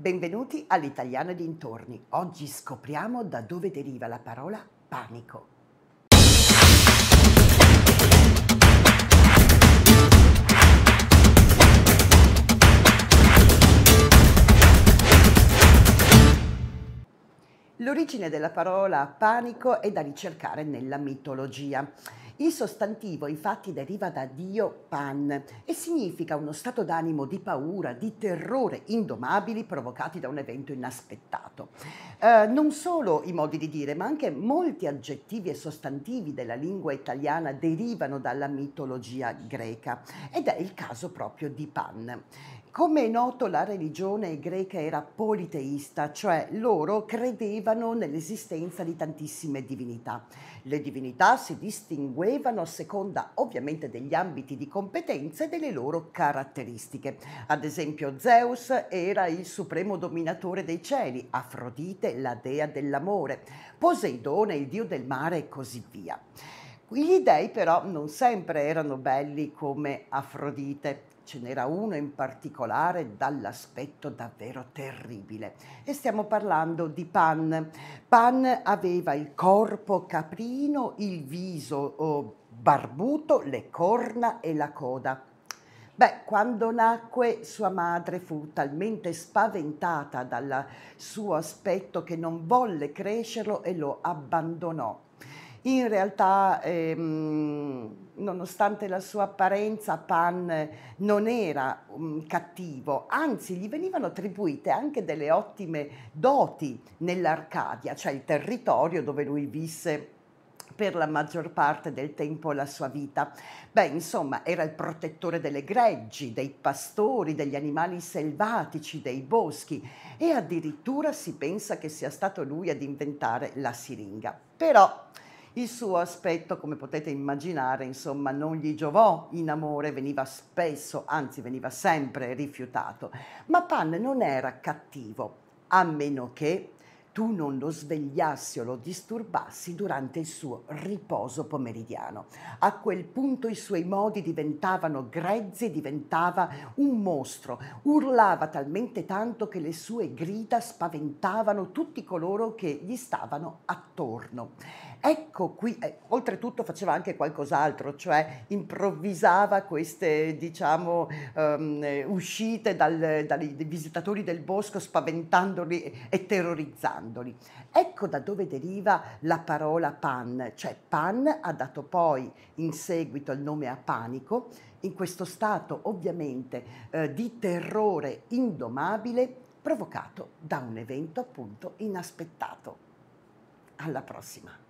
Benvenuti all'Italiano dintorni. Oggi scopriamo da dove deriva la parola panico. L'origine della parola panico è da ricercare nella mitologia. Il sostantivo infatti deriva da Dio pan e significa uno stato d'animo di paura, di terrore indomabili provocati da un evento inaspettato. Eh, non solo i modi di dire, ma anche molti aggettivi e sostantivi della lingua italiana derivano dalla mitologia greca ed è il caso proprio di pan. Come è noto la religione greca era politeista, cioè loro credevano nell'esistenza di tantissime divinità. Le divinità si distinguevano a seconda ovviamente degli ambiti di competenza e delle loro caratteristiche. Ad esempio Zeus era il supremo dominatore dei cieli, Afrodite la dea dell'amore, Poseidone il dio del mare e così via. Gli dei però non sempre erano belli come Afrodite. Ce n'era uno in particolare dall'aspetto davvero terribile e stiamo parlando di Pan. Pan aveva il corpo caprino, il viso oh, barbuto, le corna e la coda. Beh, quando nacque sua madre fu talmente spaventata dal suo aspetto che non volle crescerlo e lo abbandonò. In realtà, ehm, nonostante la sua apparenza, Pan non era um, cattivo, anzi gli venivano attribuite anche delle ottime doti nell'Arcadia, cioè il territorio dove lui visse per la maggior parte del tempo la sua vita. Beh, insomma, era il protettore delle greggi, dei pastori, degli animali selvatici, dei boschi e addirittura si pensa che sia stato lui ad inventare la siringa. Però il suo aspetto, come potete immaginare, insomma, non gli giovò in amore, veniva spesso, anzi veniva sempre rifiutato. Ma Pan non era cattivo, a meno che tu non lo svegliassi o lo disturbassi durante il suo riposo pomeridiano. A quel punto i suoi modi diventavano grezzi, diventava un mostro, urlava talmente tanto che le sue grida spaventavano tutti coloro che gli stavano attorno. Ecco qui, eh, oltretutto faceva anche qualcos'altro, cioè improvvisava queste diciamo, um, uscite dal, dai visitatori del bosco spaventandoli e terrorizzandoli. Ecco da dove deriva la parola pan, cioè pan ha dato poi in seguito il nome a panico, in questo stato ovviamente eh, di terrore indomabile provocato da un evento appunto inaspettato. Alla prossima!